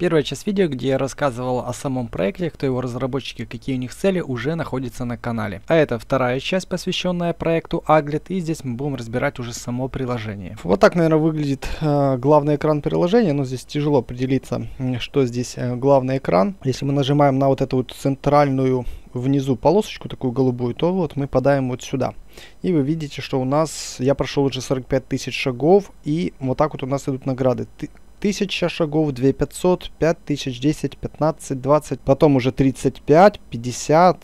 Первая часть видео, где я рассказывал о самом проекте, кто его разработчики, какие у них цели, уже находится на канале. А это вторая часть, посвященная проекту Aglet, и здесь мы будем разбирать уже само приложение. Вот так, наверное, выглядит э, главный экран приложения, но ну, здесь тяжело определиться, что здесь э, главный экран. Если мы нажимаем на вот эту вот центральную внизу полосочку такую голубую, то вот мы подаем вот сюда. И вы видите, что у нас, я прошел уже 45 тысяч шагов, и вот так вот у нас идут награды. 1000 шагов, 2500, 5000, 10, 15, 20, потом уже 35, 50,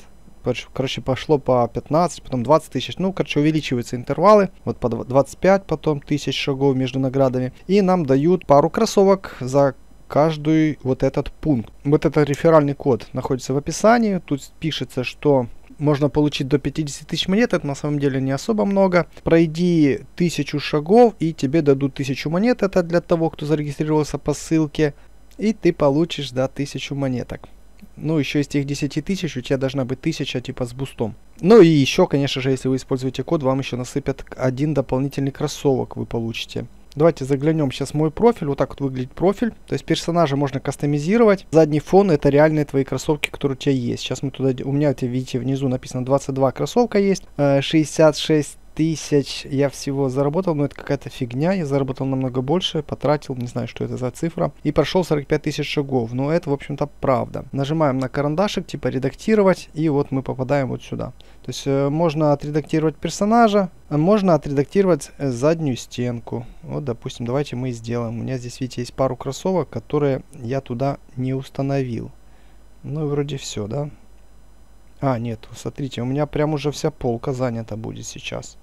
короче, пошло по 15, потом 20 тысяч, ну, короче, увеличиваются интервалы, вот по 25 потом тысяч шагов между наградами, и нам дают пару кроссовок за каждый вот этот пункт. Вот этот реферальный код находится в описании, тут пишется, что можно получить до 50 тысяч монет, это на самом деле не особо много. Пройди тысячу шагов и тебе дадут тысячу монет, это для того, кто зарегистрировался по ссылке, и ты получишь, да, тысячу монеток. Ну, еще из тех 10 тысяч у тебя должна быть тысяча, типа, с бустом. Ну и еще, конечно же, если вы используете код, вам еще насыпят один дополнительный кроссовок вы получите. Давайте заглянем сейчас в мой профиль. Вот так вот выглядит профиль. То есть персонажа можно кастомизировать. Задний фон это реальные твои кроссовки, которые у тебя есть. Сейчас мы туда... У меня, видите, внизу написано 22 кроссовка есть. 66 э, тысяч я всего заработал, но это какая-то фигня, я заработал намного больше, потратил, не знаю, что это за цифра, и прошел 45 тысяч шагов, но это, в общем-то, правда. Нажимаем на карандашик, типа редактировать, и вот мы попадаем вот сюда. То есть э, можно отредактировать персонажа, а можно отредактировать э, заднюю стенку. Вот, допустим, давайте мы сделаем. У меня здесь, видите, есть пару кроссовок, которые я туда не установил. Ну, вроде все, да? А, нет, смотрите, у меня прям уже вся полка занята будет сейчас.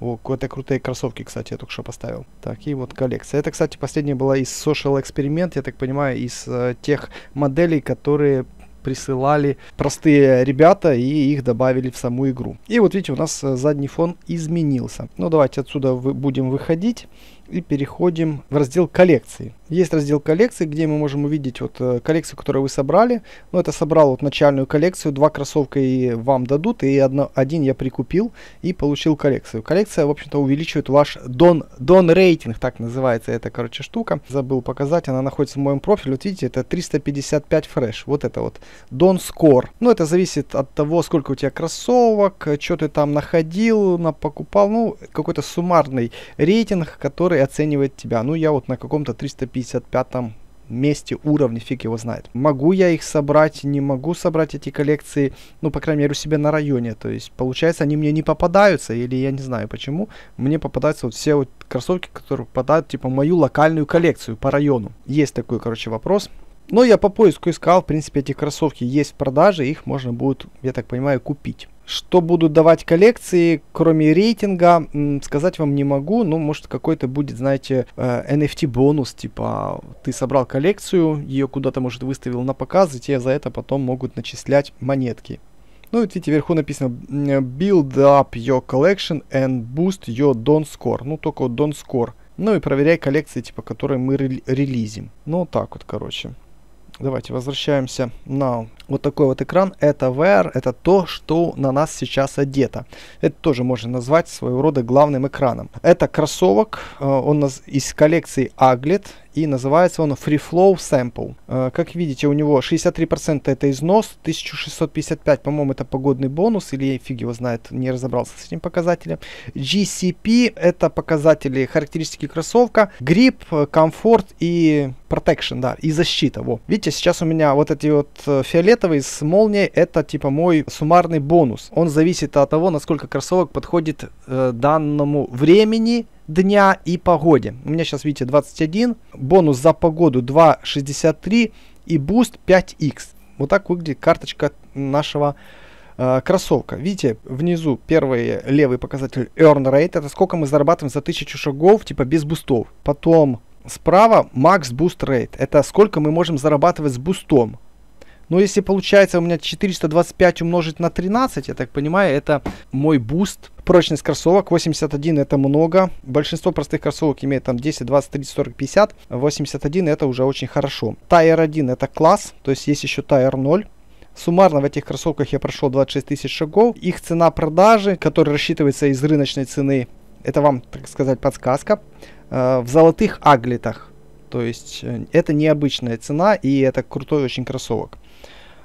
О, это крутые кроссовки, кстати, я только что поставил. Так, и вот коллекция. Это, кстати, последняя была из Social Experiment, я так понимаю, из э, тех моделей, которые присылали простые ребята и их добавили в саму игру. И вот видите, у нас э, задний фон изменился. Ну, давайте отсюда вы будем выходить и переходим в раздел коллекции. Есть раздел коллекции, где мы можем увидеть вот э, коллекцию, которую вы собрали. Ну, это собрал вот начальную коллекцию, два кроссовка и вам дадут, и одно, один я прикупил и получил коллекцию. Коллекция, в общем-то, увеличивает ваш дон, дон рейтинг, так называется эта, короче, штука. Забыл показать, она находится в моем профиле. Вот видите, это 355 фреш, вот это вот дон скор. Ну, это зависит от того, сколько у тебя кроссовок, э, что ты там находил, на покупал, ну, какой-то суммарный рейтинг, который который оценивает тебя. Ну, я вот на каком-то 355 месте, уровне, фиг его знает. Могу я их собрать, не могу собрать эти коллекции, ну, по крайней мере, у себя на районе. То есть, получается, они мне не попадаются, или я не знаю почему. Мне попадаются вот все вот кроссовки, которые попадают, типа, в мою локальную коллекцию по району. Есть такой, короче, вопрос. Но я по поиску искал, в принципе, эти кроссовки есть в продаже, их можно будет, я так понимаю, купить. Что будут давать коллекции, кроме рейтинга, сказать вам не могу. Ну, может, какой-то будет, знаете, NFT-бонус, э, типа ты собрал коллекцию, ее куда-то, может, выставил на показ, и тебе за это потом могут начислять монетки. Ну, вот видите, вверху написано Build up your collection and boost your don score. Ну, только вот don score. Ну и проверяй коллекции, типа, которые мы релизим. Ну, вот так вот, короче. Давайте возвращаемся на вот такой вот экран, это VR, это то, что на нас сейчас одето. Это тоже можно назвать своего рода главным экраном. Это кроссовок, э, он из коллекции Aglet, и называется он Free Flow Sample. Э, как видите, у него 63% это износ, 1655, по-моему, это погодный бонус, или фиг его знает, не разобрался с этим показателем. GCP это показатели характеристики кроссовка, грип, э, комфорт и protection, да, и защита. Во. Видите, сейчас у меня вот эти вот фиолетовые фиолетовый с молнией это типа мой суммарный бонус. Он зависит от того, насколько кроссовок подходит э, данному времени дня и погоде. У меня сейчас, видите, 21, бонус за погоду 2.63 и буст 5x. Вот так выглядит карточка нашего э, кроссовка. Видите, внизу первый левый показатель earn rate, это сколько мы зарабатываем за 1000 шагов, типа без бустов. Потом справа max boost rate, это сколько мы можем зарабатывать с бустом. Но если получается у меня 425 умножить на 13, я так понимаю, это мой буст. Прочность кроссовок 81 это много. Большинство простых кроссовок имеет там 10, 20, 30, 40, 50. 81 это уже очень хорошо. Тайер 1 это класс, то есть есть еще тайер 0. Суммарно в этих кроссовках я прошел 26 тысяч шагов. Их цена продажи, которая рассчитывается из рыночной цены, это вам, так сказать, подсказка, э, в золотых аглитах. То есть э, это необычная цена и это крутой очень кроссовок.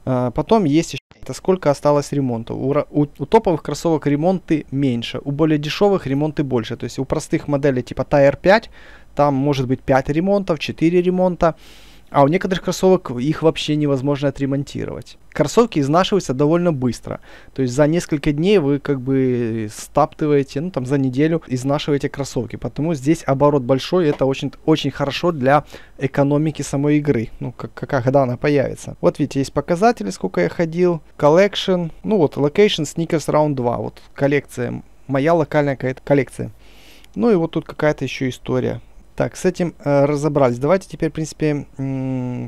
А, потом есть еще это сколько осталось ремонта? У, у, у топовых кроссовок ремонты меньше, у более дешевых ремонты больше. То есть у простых моделей типа Tire 5 там может быть 5 ремонтов, 4 ремонта. А у некоторых кроссовок их вообще невозможно отремонтировать. Кроссовки изнашиваются довольно быстро. То есть за несколько дней вы как бы стаптываете, ну там за неделю изнашиваете кроссовки. Потому здесь оборот большой, это очень, очень хорошо для экономики самой игры. Ну, как, как, когда она появится. Вот видите, есть показатели, сколько я ходил. Collection, ну вот, Location Sneakers Round 2. Вот коллекция, моя локальная какая-то коллекция. Ну и вот тут какая-то еще история так, с этим э, разобрались. Давайте теперь, в принципе,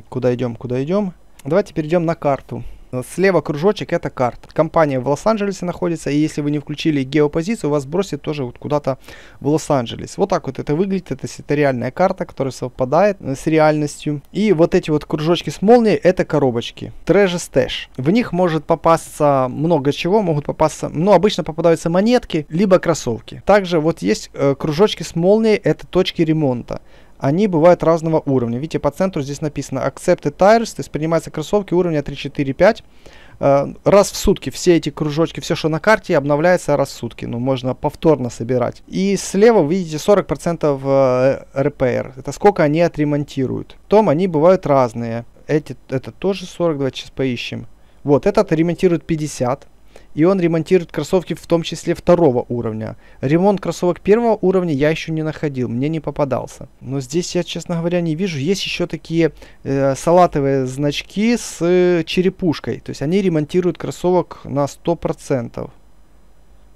куда идем, куда идем. Давайте перейдем на карту. Э, слева кружочек это карта. Компания в Лос-Анджелесе находится, и если вы не включили геопозицию, вас бросит тоже вот куда-то в Лос-Анджелес. Вот так вот это выглядит, это, это реальная карта, которая совпадает э, с реальностью. И вот эти вот кружочки с молнией это коробочки. Treasure Stash. В них может попасться много чего, могут попасться, ну обычно попадаются монетки, либо кроссовки. Также вот есть э, кружочки с молнией, это точки ремонта они бывают разного уровня. Видите, по центру здесь написано Accepted Tires, то есть принимаются кроссовки уровня 3, 4, 5. Раз в сутки все эти кружочки, все, что на карте, обновляется раз в сутки. Ну, можно повторно собирать. И слева вы видите 40% РПР. Э, это сколько они отремонтируют. Том они бывают разные. Эти, это тоже 40, давайте сейчас поищем. Вот, этот ремонтирует 50 и он ремонтирует кроссовки в том числе второго уровня. Ремонт кроссовок первого уровня я еще не находил, мне не попадался. Но здесь я, честно говоря, не вижу. Есть еще такие э, салатовые значки с э, черепушкой, то есть они ремонтируют кроссовок на 100%.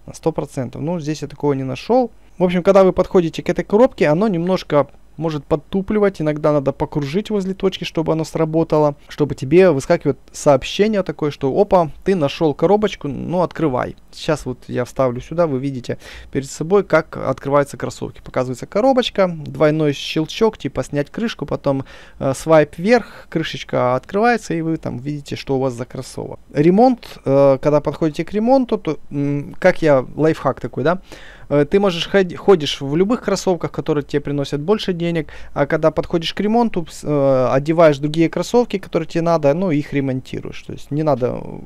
На 100%. Ну, здесь я такого не нашел. В общем, когда вы подходите к этой коробке, оно немножко может подтупливать, иногда надо покружить возле точки, чтобы оно сработало, чтобы тебе выскакивает сообщение такое, что опа, ты нашел коробочку, ну открывай. Сейчас вот я вставлю сюда, вы видите перед собой, как открываются кроссовки. Показывается коробочка, двойной щелчок, типа снять крышку, потом э, свайп вверх, крышечка открывается, и вы там видите, что у вас за кроссовок. Ремонт, э, когда подходите к ремонту, то, э, как я, лайфхак такой, да, Э, ты можешь ходить, ходишь в любых кроссовках, которые тебе приносят больше денег, а когда подходишь к ремонту, э, одеваешь другие кроссовки, которые тебе надо, ну их ремонтируешь. То есть не надо э,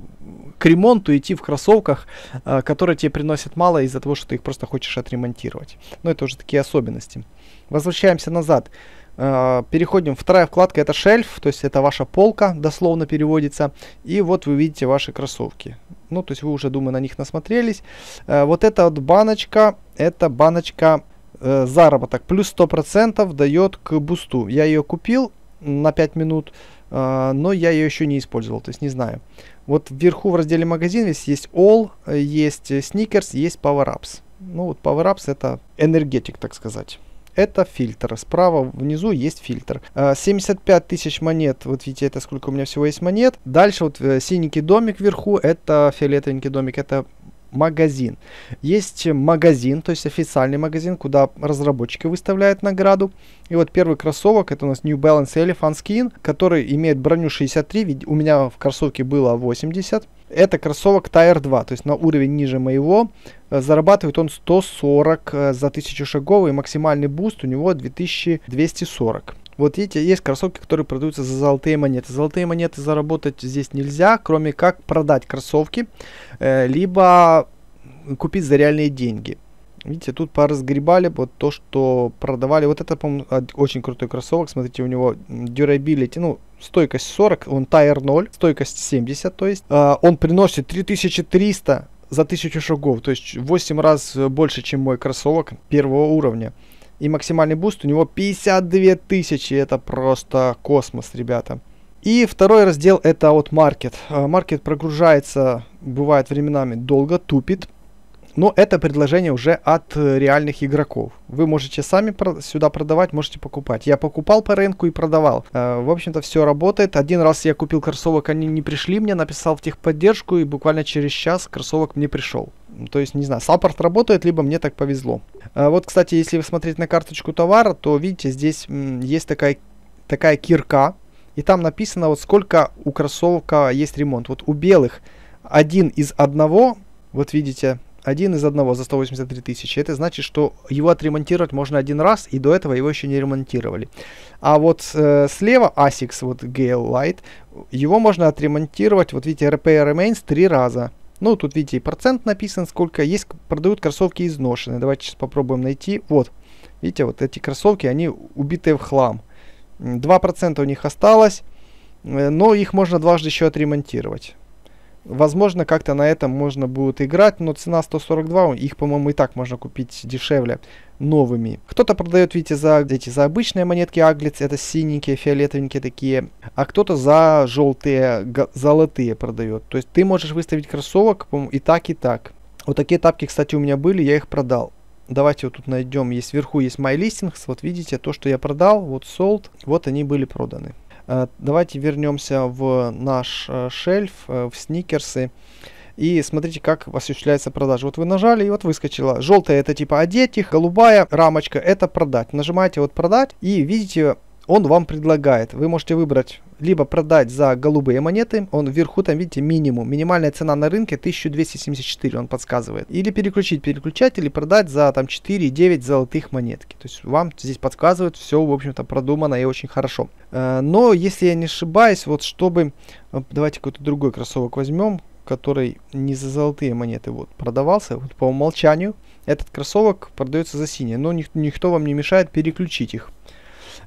к ремонту идти в кроссовках, э, которые тебе приносят мало из-за того, что ты их просто хочешь отремонтировать. Но ну, это уже такие особенности. Возвращаемся назад. Э, переходим. Вторая вкладка это шельф, то есть это ваша полка, дословно переводится. И вот вы видите ваши кроссовки. Ну, то есть вы уже, думаю, на них насмотрелись. Э, вот эта вот баночка, это баночка э, заработок. Плюс процентов дает к бусту. Я ее купил на 5 минут, э, но я ее еще не использовал, то есть не знаю. Вот вверху в разделе магазин весь есть All, э, есть Sneakers, есть Power Ups. Ну вот Power Ups это энергетик, так сказать это фильтр. Справа внизу есть фильтр. 75 э, тысяч монет, вот видите, это сколько у меня всего есть монет. Дальше вот э, синенький домик вверху, это фиолетовенький домик, это магазин. Есть магазин, то есть официальный магазин, куда разработчики выставляют награду. И вот первый кроссовок, это у нас New Balance Elephant Skin, который имеет броню 63, ведь у меня в кроссовке было 80. Это кроссовок Tire 2, то есть на уровень ниже моего. Э, зарабатывает он 140 э, за 1000 шагов, и максимальный буст у него 2240. Вот видите, есть кроссовки, которые продаются за золотые монеты. Золотые монеты заработать здесь нельзя, кроме как продать кроссовки, э, либо купить за реальные деньги. Видите, тут поразгребали вот то, что продавали. Вот это, по-моему, очень крутой кроссовок. Смотрите, у него durability, ну, стойкость 40, он тайр 0, стойкость 70, то есть. Э, он приносит 3300 за 1000 шагов, то есть 8 раз больше, чем мой кроссовок первого уровня. И максимальный буст у него 52 тысячи, это просто космос, ребята. И второй раздел это вот маркет. А, маркет прогружается, бывает временами долго, тупит, но это предложение уже от э, реальных игроков. Вы можете сами сюда продавать, можете покупать. Я покупал по рынку и продавал. Э, в общем-то, все работает. Один раз я купил кроссовок, они не пришли мне, написал в техподдержку, и буквально через час кроссовок мне пришел. То есть, не знаю, саппорт работает, либо мне так повезло. Э, вот, кстати, если вы смотреть на карточку товара, то видите, здесь есть такая, такая кирка, и там написано, вот сколько у кроссовка есть ремонт. Вот у белых один из одного, вот видите, один из одного за 183 тысячи. Это значит, что его отремонтировать можно один раз, и до этого его еще не ремонтировали. А вот э, слева ASICS, вот Gale Light, его можно отремонтировать, вот видите, RP Remains три раза. Ну, тут видите, и процент написан, сколько есть, продают кроссовки изношенные. Давайте сейчас попробуем найти. Вот, видите, вот эти кроссовки, они убитые в хлам. 2% у них осталось, э, но их можно дважды еще отремонтировать. Возможно, как-то на этом можно будет играть, но цена 142, их, по-моему, и так можно купить дешевле новыми. Кто-то продает, видите, за эти за обычные монетки аглиц, это синенькие, фиолетовенькие такие, а кто-то за желтые, золотые продает. То есть ты можешь выставить кроссовок, по-моему, и так, и так. Вот такие тапки, кстати, у меня были, я их продал. Давайте вот тут найдем, есть вверху есть My Listings, вот видите, то, что я продал, вот sold, вот они были проданы. А, давайте вернемся в наш э, шельф, э, в сникерсы. И смотрите, как осуществляется продажа. Вот вы нажали, и вот выскочила. Желтая это типа одеть их, голубая рамочка это продать. Нажимаете вот продать, и видите он вам предлагает. Вы можете выбрать либо продать за голубые монеты, он вверху там, видите, минимум. Минимальная цена на рынке 1274, он подсказывает. Или переключить переключатель и продать за там 4,9 золотых монетки. То есть вам здесь подсказывают все, в общем-то, продумано и очень хорошо. Э, но, если я не ошибаюсь, вот чтобы... Э, давайте какой-то другой кроссовок возьмем, который не за золотые монеты вот продавался, вот по умолчанию этот кроссовок продается за синие, но никто вам не мешает переключить их.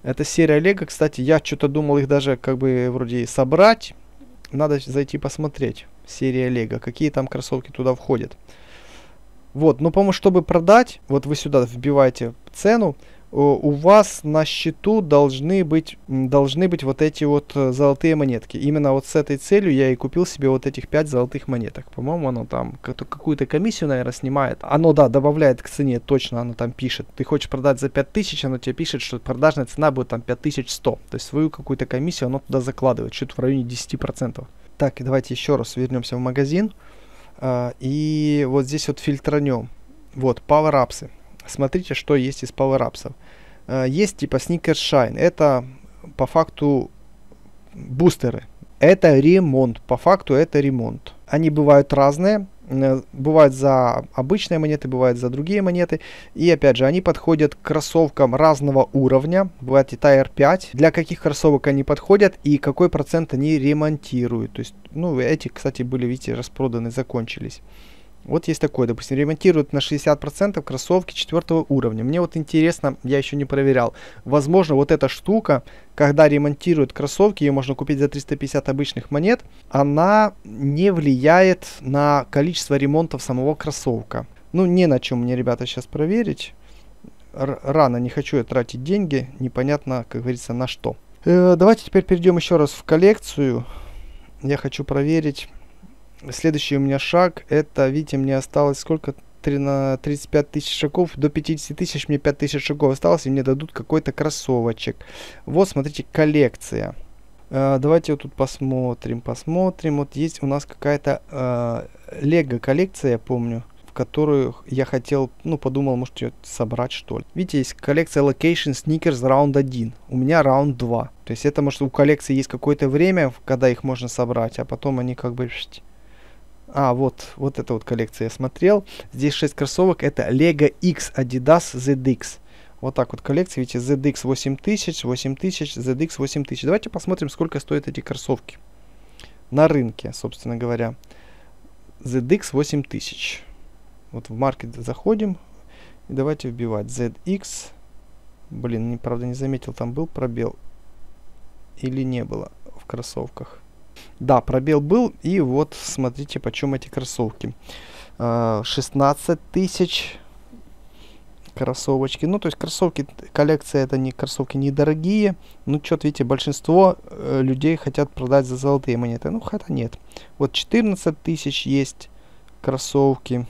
Это серия Лего. Кстати, я что-то думал их даже как бы вроде собрать. Надо зайти посмотреть. Серия Лего. Какие там кроссовки туда входят. Вот, но, ну, по-моему, чтобы продать, вот вы сюда вбиваете цену, Э, у вас на счету должны быть, должны быть вот эти вот э, золотые монетки. Именно вот с этой целью я и купил себе вот этих 5 золотых монеток. По-моему, оно там какую-то комиссию, наверное, снимает. Оно, да, добавляет к цене, точно оно там пишет. Ты хочешь продать за 5000, оно тебе пишет, что продажная цена будет там 5100. То есть свою какую-то комиссию оно туда закладывает, что-то в районе 10%. Так, и давайте еще раз вернемся в магазин. А, и вот здесь вот фильтранем. Вот, пауэрапсы смотрите, что есть из пауэрапсов. Есть типа Sneaker Shine, это по факту бустеры. Это ремонт, по факту это ремонт. Они бывают разные, э, бывают за обычные монеты, бывают за другие монеты. И опять же, они подходят к кроссовкам разного уровня, бывает и Tire 5. Для каких кроссовок они подходят и какой процент они ремонтируют. То есть, ну, эти, кстати, были, видите, распроданы, закончились. Вот есть такое, допустим, ремонтируют на 60% кроссовки четвертого уровня. Мне вот интересно, я еще не проверял. Возможно, вот эта штука, когда ремонтируют кроссовки, ее можно купить за 350 обычных монет, она не влияет на количество ремонтов самого кроссовка. Ну, не на чем мне, ребята, сейчас проверить. Р рано не хочу я тратить деньги, непонятно, как говорится, на что. Э -э давайте теперь перейдем еще раз в коллекцию. Я хочу проверить следующий у меня шаг, это, видите, мне осталось сколько? 35 тысяч шагов, до 50 тысяч, мне 5 тысяч шагов осталось, и мне дадут какой-то кроссовочек. Вот, смотрите, коллекция. Э, давайте вот тут посмотрим, посмотрим. Вот есть у нас какая-то лего э, коллекция, я помню в которую я хотел, ну, подумал, может, ее собрать, что ли. Видите, есть коллекция Location Sneakers раунд 1. У меня раунд 2. То есть это, может, у коллекции есть какое-то время, когда их можно собрать, а потом они как бы а, вот, вот эта вот коллекция я смотрел. Здесь 6 кроссовок. Это Lego X Adidas ZX. Вот так вот коллекция. Видите, ZX 8000, 8000, ZX 8000. Давайте посмотрим, сколько стоят эти кроссовки. На рынке, собственно говоря. ZX 8000. Вот в маркет заходим. И давайте вбивать ZX. Блин, не, правда не заметил, там был пробел. Или не было в кроссовках. Да, пробел был. И вот смотрите, почем эти кроссовки. 16 а, тысяч кроссовочки. Ну, то есть кроссовки, коллекция это не кроссовки недорогие. Ну, что-то, видите, большинство э, людей хотят продать за золотые монеты. Ну, хотя нет. Вот 14 тысяч есть кроссовки.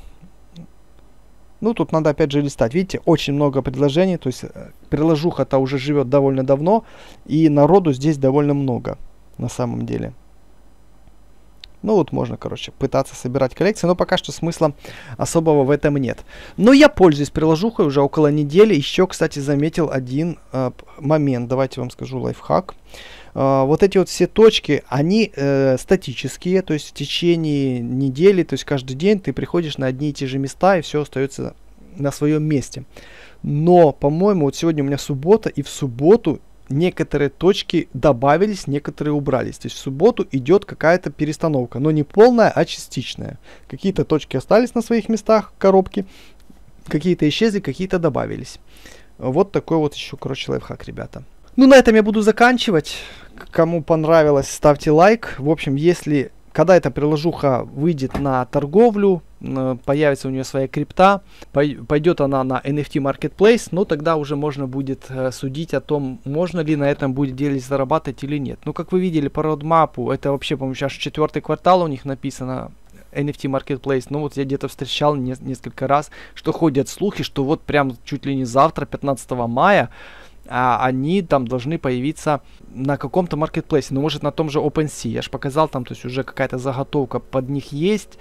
Ну, тут надо опять же листать. Видите, очень много предложений. То есть э, приложуха-то уже живет довольно давно. И народу здесь довольно много на самом деле. Ну вот можно, короче, пытаться собирать коллекции, но пока что смысла особого в этом нет. Но я пользуюсь приложухой уже около недели. Еще, кстати, заметил один э, момент. Давайте вам скажу лайфхак. Э, вот эти вот все точки, они э, статические, то есть в течение недели, то есть каждый день ты приходишь на одни и те же места, и все остается на своем месте. Но, по-моему, вот сегодня у меня суббота, и в субботу некоторые точки добавились, некоторые убрались. То есть в субботу идет какая-то перестановка, но не полная, а частичная. Какие-то точки остались на своих местах коробки, какие-то исчезли, какие-то добавились. Вот такой вот еще, короче, лайфхак, ребята. Ну, на этом я буду заканчивать. Кому понравилось, ставьте лайк. В общем, если когда эта приложуха выйдет на торговлю, появится у нее своя крипта, пойдет она на NFT Marketplace, но ну, тогда уже можно будет э, судить о том, можно ли на этом будет делить зарабатывать или нет. Ну, как вы видели по родмапу, это вообще, по-моему, сейчас четвертый квартал у них написано, NFT Marketplace, ну вот я где-то встречал не несколько раз, что ходят слухи, что вот прям чуть ли не завтра, 15 мая, а они там должны появиться на каком-то маркетплейсе, ну, может, на том же OpenSea, я же показал там, то есть уже какая-то заготовка под них есть,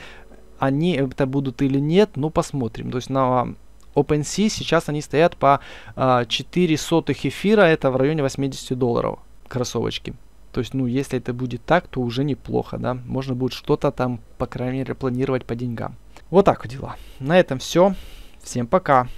они это будут или нет, ну, посмотрим, то есть на OpenSea сейчас они стоят по а, 4 сотых эфира, это в районе 80 долларов кроссовочки. То есть, ну, если это будет так, то уже неплохо, да. Можно будет что-то там, по крайней мере, планировать по деньгам. Вот так дела. На этом все. Всем пока.